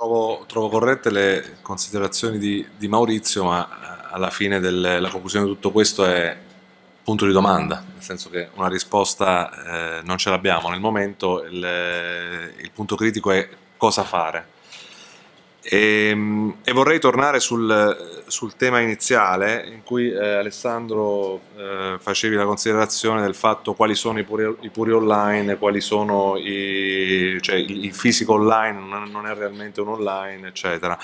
Trovo, trovo corrette le considerazioni di, di Maurizio, ma eh, alla fine della conclusione di tutto questo è punto di domanda, nel senso che una risposta eh, non ce l'abbiamo nel momento, il, eh, il punto critico è cosa fare e, ehm, e vorrei tornare sul, sul, tema iniziale in cui eh, Alessandro eh, facevi la considerazione del fatto quali sono i puri, i puri online, quali sono i, cioè, il fisico online, non è realmente un online, eccetera.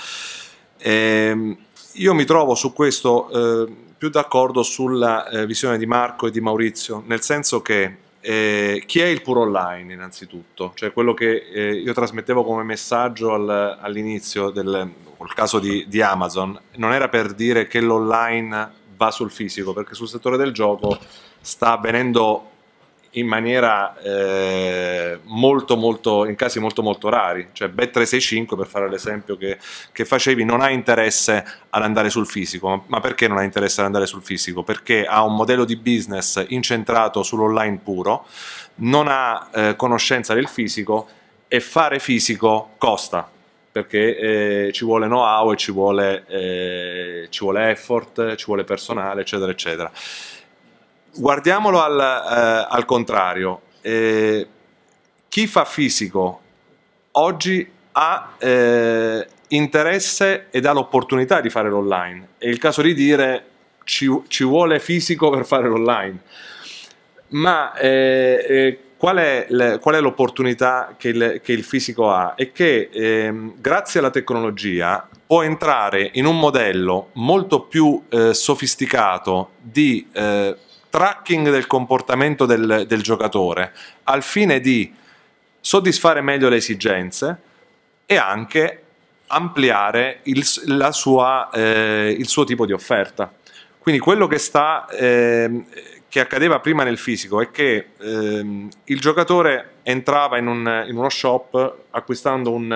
E, ehm, io mi trovo su questo eh, più d'accordo sulla eh, visione di Marco e di Maurizio, nel senso che eh, chi è il puro online innanzitutto? Cioè quello che eh, io trasmettevo come messaggio al, all'inizio del caso di, di, Amazon non era per dire che l'online va sul fisico, perché sul settore del gioco sta avvenendo in maniera eh, molto molto in casi molto molto rari cioè bet 365 per fare l'esempio che, che, facevi non ha interesse ad andare sul fisico ma perché non ha interesse ad andare sul fisico perché ha un modello di business incentrato sull'online puro non ha eh, conoscenza del fisico e fare fisico costa perché eh, ci vuole know-how e ci vuole, eh, ci vuole effort, ci vuole personale, eccetera, eccetera guardiamolo al, eh, al contrario. Eh, chi fa fisico oggi ha eh, interesse ed ha l'opportunità di fare l'online. È il caso di dire ci, ci vuole fisico per fare l'online. Ma eh, eh, qual è, l'opportunità che, che, il fisico ha? È che ehm, grazie alla tecnologia può entrare in un modello molto più eh, sofisticato di eh, tracking del comportamento del, del giocatore al fine di soddisfare meglio le esigenze e anche ampliare il, sua, eh, il suo tipo di offerta. Quindi quello che, sta, eh, che accadeva prima nel fisico è che eh, il giocatore entrava in, un, in, uno shop acquistando un,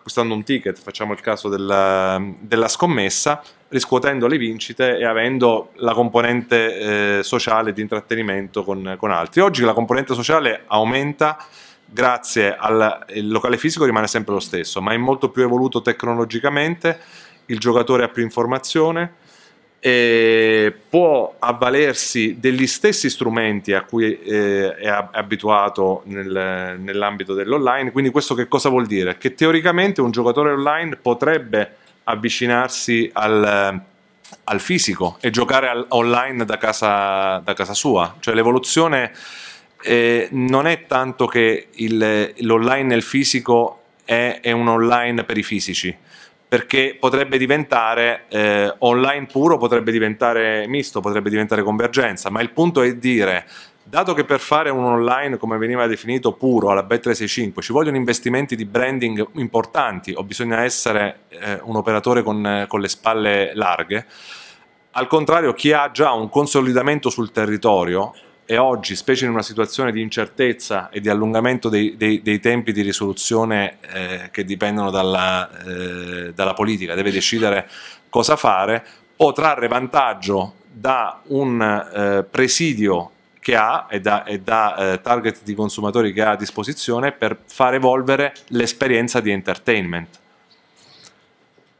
acquistando un ticket, facciamo il caso della, della scommessa, riscuotendo le vincite e avendo la componente eh, sociale di intrattenimento con, con altri. Oggi la componente sociale aumenta grazie al locale fisico rimane sempre lo stesso, ma è molto più evoluto tecnologicamente, il giocatore ha più informazione, eh, può avvalersi degli stessi strumenti a cui eh, è abituato nel, nell'ambito dell'online. Quindi questo che cosa vuol dire? Che teoricamente un giocatore online potrebbe avvicinarsi al, al fisico e giocare al, online da casa, da casa sua. Cioè l'evoluzione eh, non è tanto che il, l'online nel fisico è, è un online per i fisici perché potrebbe diventare eh, online puro, potrebbe diventare misto, potrebbe diventare convergenza, ma il punto è dire Dato che per fare un online, come veniva definito, puro alla b 365 ci vogliono investimenti di branding importanti o bisogna essere eh, un operatore con, con, le spalle larghe, al contrario chi ha già un consolidamento sul territorio e oggi, specie in una situazione di incertezza e di allungamento dei, dei, dei tempi di risoluzione eh, che dipendono dalla, eh, dalla politica, deve decidere cosa fare, o trarre vantaggio da un eh, presidio che ha e da, e da eh, target di consumatori che ha a disposizione per far evolvere l'esperienza di entertainment.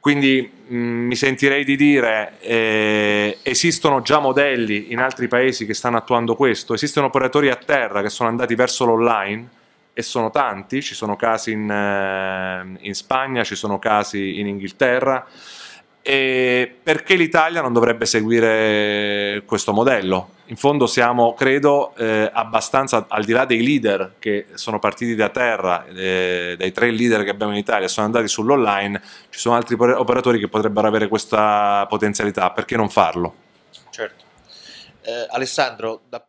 Quindi mh, mm, mi sentirei di dire, eh, esistono già modelli in altri paesi che stanno attuando questo, esistono operatori a terra che sono andati verso l'online e sono tanti, ci sono casi in, eh, in Spagna, ci sono casi in Inghilterra, e perché l'Italia non dovrebbe seguire questo modello? In fondo siamo, credo, eh, abbastanza al di là dei leader che sono partiti da terra, eh, dai tre leader che abbiamo in Italia, sono andati sull'online, ci sono altri operatori che potrebbero avere questa potenzialità, perché non farlo? Certo. Eh, Alessandro, da